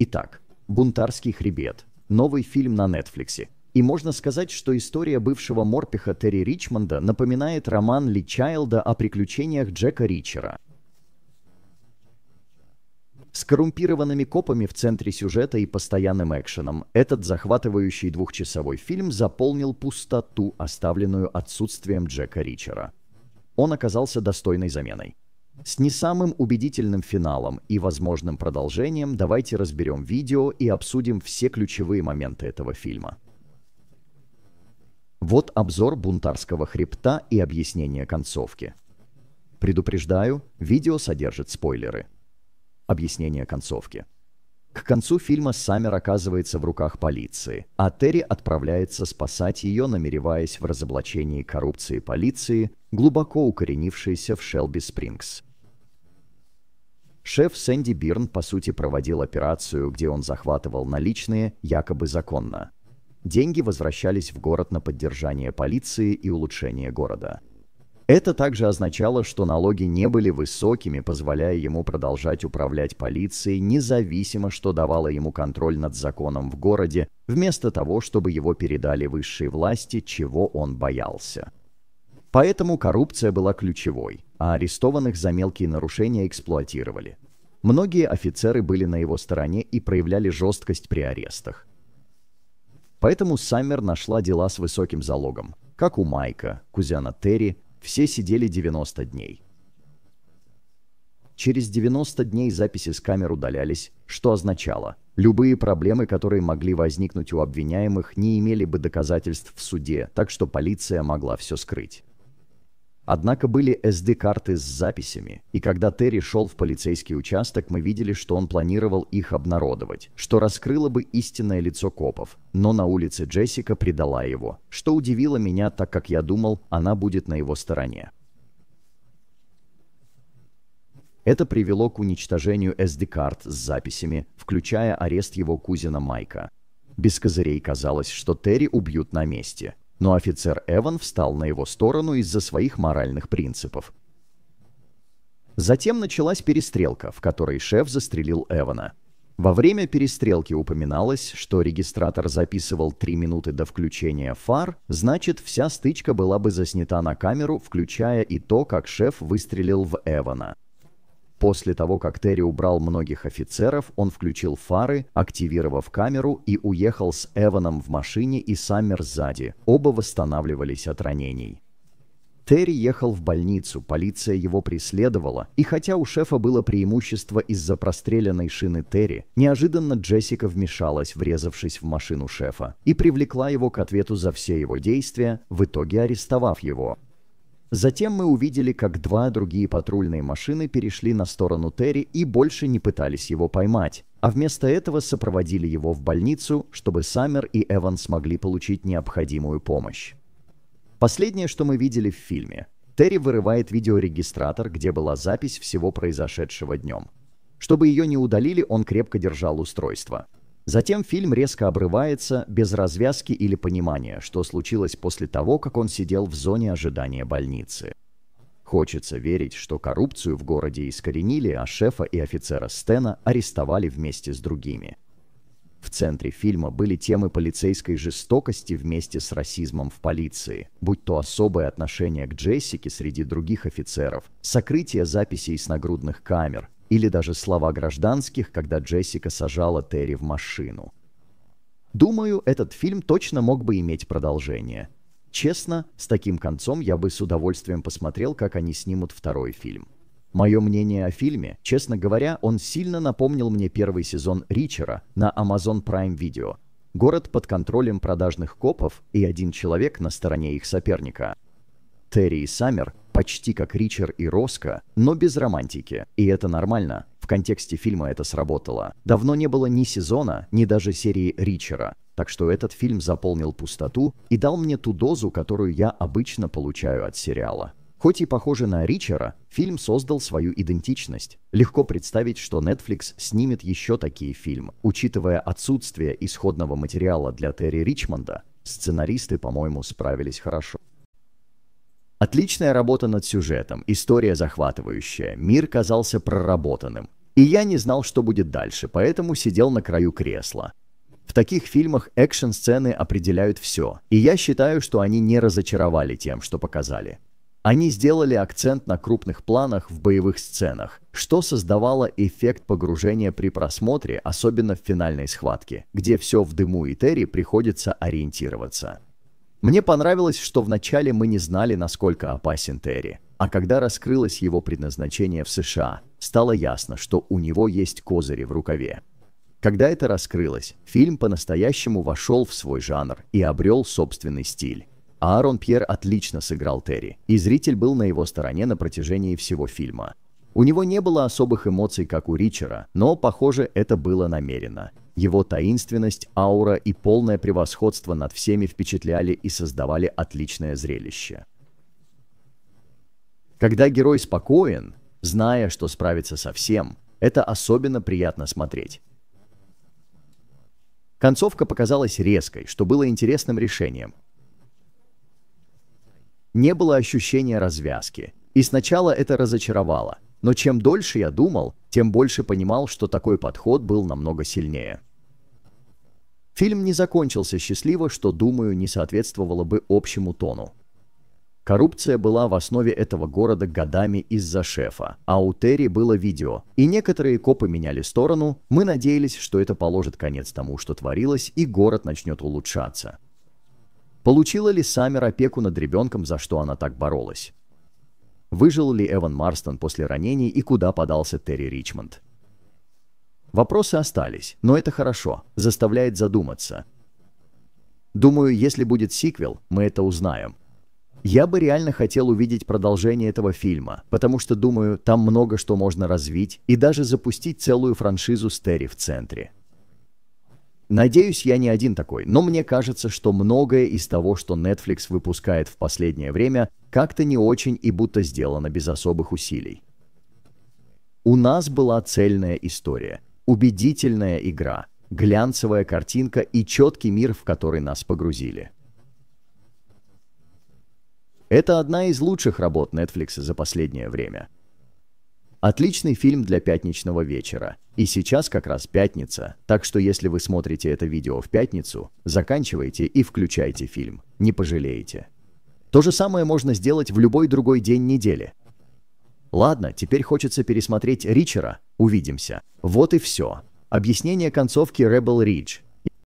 Итак, «Бунтарский хребет» — новый фильм на Netflix, И можно сказать, что история бывшего морпеха Терри Ричмонда напоминает роман Ли Чайлда о приключениях Джека Ричера. С коррумпированными копами в центре сюжета и постоянным экшеном этот захватывающий двухчасовой фильм заполнил пустоту, оставленную отсутствием Джека Ричера. Он оказался достойной заменой. С не самым убедительным финалом и возможным продолжением давайте разберем видео и обсудим все ключевые моменты этого фильма. Вот обзор бунтарского хребта и объяснение концовки. Предупреждаю, видео содержит спойлеры. Объяснение концовки. К концу фильма Саммер оказывается в руках полиции, а Терри отправляется спасать ее, намереваясь в разоблачении коррупции полиции, глубоко укоренившейся в Шелби Спрингс. Шеф Сэнди Бирн, по сути, проводил операцию, где он захватывал наличные, якобы законно. Деньги возвращались в город на поддержание полиции и улучшение города. Это также означало, что налоги не были высокими, позволяя ему продолжать управлять полицией, независимо, что давало ему контроль над законом в городе, вместо того, чтобы его передали высшей власти, чего он боялся. Поэтому коррупция была ключевой, а арестованных за мелкие нарушения эксплуатировали. Многие офицеры были на его стороне и проявляли жесткость при арестах. Поэтому Саммер нашла дела с высоким залогом. Как у Майка, кузяна Терри, все сидели 90 дней. Через 90 дней записи с камер удалялись, что означало, любые проблемы, которые могли возникнуть у обвиняемых, не имели бы доказательств в суде, так что полиция могла все скрыть. Однако были SD-карты с записями, и когда Терри шел в полицейский участок, мы видели, что он планировал их обнародовать, что раскрыло бы истинное лицо копов. Но на улице Джессика предала его, что удивило меня, так как я думал, она будет на его стороне. Это привело к уничтожению SD-карт с записями, включая арест его кузина Майка. Без козырей казалось, что Терри убьют на месте, но офицер Эван встал на его сторону из-за своих моральных принципов. Затем началась перестрелка, в которой шеф застрелил Эвана. Во время перестрелки упоминалось, что регистратор записывал 3 минуты до включения фар, значит, вся стычка была бы заснята на камеру, включая и то, как шеф выстрелил в Эвана. После того, как Терри убрал многих офицеров, он включил фары, активировав камеру и уехал с Эваном в машине и Саммер сзади. Оба восстанавливались от ранений. Терри ехал в больницу, полиция его преследовала, и хотя у шефа было преимущество из-за простреленной шины Терри, неожиданно Джессика вмешалась, врезавшись в машину шефа, и привлекла его к ответу за все его действия, в итоге арестовав его. Затем мы увидели, как два другие патрульные машины перешли на сторону Терри и больше не пытались его поймать, а вместо этого сопроводили его в больницу, чтобы Саммер и Эван смогли получить необходимую помощь. Последнее, что мы видели в фильме. Терри вырывает видеорегистратор, где была запись всего произошедшего днем. Чтобы ее не удалили, он крепко держал устройство. Затем фильм резко обрывается без развязки или понимания, что случилось после того, как он сидел в зоне ожидания больницы. Хочется верить, что коррупцию в городе искоренили, а шефа и офицера Стена арестовали вместе с другими. В центре фильма были темы полицейской жестокости вместе с расизмом в полиции, будь то особое отношение к Джессике среди других офицеров, сокрытие записей с нагрудных камер, или даже слова гражданских, когда Джессика сажала Терри в машину. Думаю, этот фильм точно мог бы иметь продолжение. Честно, с таким концом я бы с удовольствием посмотрел, как они снимут второй фильм. Мое мнение о фильме, честно говоря, он сильно напомнил мне первый сезон Ричера на Amazon Prime Video. Город под контролем продажных копов и один человек на стороне их соперника. Терри и Саммер почти как Ричард и Роско, но без романтики. И это нормально. В контексте фильма это сработало. Давно не было ни сезона, ни даже серии Ричера. Так что этот фильм заполнил пустоту и дал мне ту дозу, которую я обычно получаю от сериала. Хоть и похоже на Ричера, фильм создал свою идентичность. Легко представить, что Netflix снимет еще такие фильмы. Учитывая отсутствие исходного материала для Терри Ричмонда, сценаристы, по-моему, справились хорошо. Отличная работа над сюжетом, история захватывающая, мир казался проработанным. И я не знал, что будет дальше, поэтому сидел на краю кресла. В таких фильмах экшн-сцены определяют все, и я считаю, что они не разочаровали тем, что показали. Они сделали акцент на крупных планах в боевых сценах, что создавало эффект погружения при просмотре, особенно в финальной схватке, где все в дыму и Терри приходится ориентироваться. Мне понравилось, что вначале мы не знали, насколько опасен Терри. А когда раскрылось его предназначение в США, стало ясно, что у него есть козыри в рукаве. Когда это раскрылось, фильм по-настоящему вошел в свой жанр и обрел собственный стиль. Аарон Пьер отлично сыграл Терри, и зритель был на его стороне на протяжении всего фильма. У него не было особых эмоций, как у Ричера, но, похоже, это было намеренно. Его таинственность, аура и полное превосходство над всеми впечатляли и создавали отличное зрелище. Когда герой спокоен, зная, что справится со всем, это особенно приятно смотреть. Концовка показалась резкой, что было интересным решением. Не было ощущения развязки, и сначала это разочаровало, но чем дольше я думал, тем больше понимал, что такой подход был намного сильнее. Фильм не закончился счастливо, что, думаю, не соответствовало бы общему тону. Коррупция была в основе этого города годами из-за шефа, а у Терри было видео, и некоторые копы меняли сторону, мы надеялись, что это положит конец тому, что творилось, и город начнет улучшаться. Получила ли Саммер опеку над ребенком, за что она так боролась? Выжил ли Эван Марстон после ранений и куда подался Терри Ричмонд? Вопросы остались, но это хорошо, заставляет задуматься. Думаю, если будет сиквел, мы это узнаем. Я бы реально хотел увидеть продолжение этого фильма, потому что, думаю, там много что можно развить и даже запустить целую франшизу Стери в центре. Надеюсь, я не один такой, но мне кажется, что многое из того, что Netflix выпускает в последнее время, как-то не очень и будто сделано без особых усилий. У нас была цельная история – убедительная игра, глянцевая картинка и четкий мир, в который нас погрузили. Это одна из лучших работ Netflix за последнее время. Отличный фильм для пятничного вечера. И сейчас как раз пятница, так что если вы смотрите это видео в пятницу, заканчивайте и включайте фильм, не пожалеете. То же самое можно сделать в любой другой день недели. Ладно, теперь хочется пересмотреть Ричера. Увидимся. Вот и все. Объяснение концовки Rebel Ridge.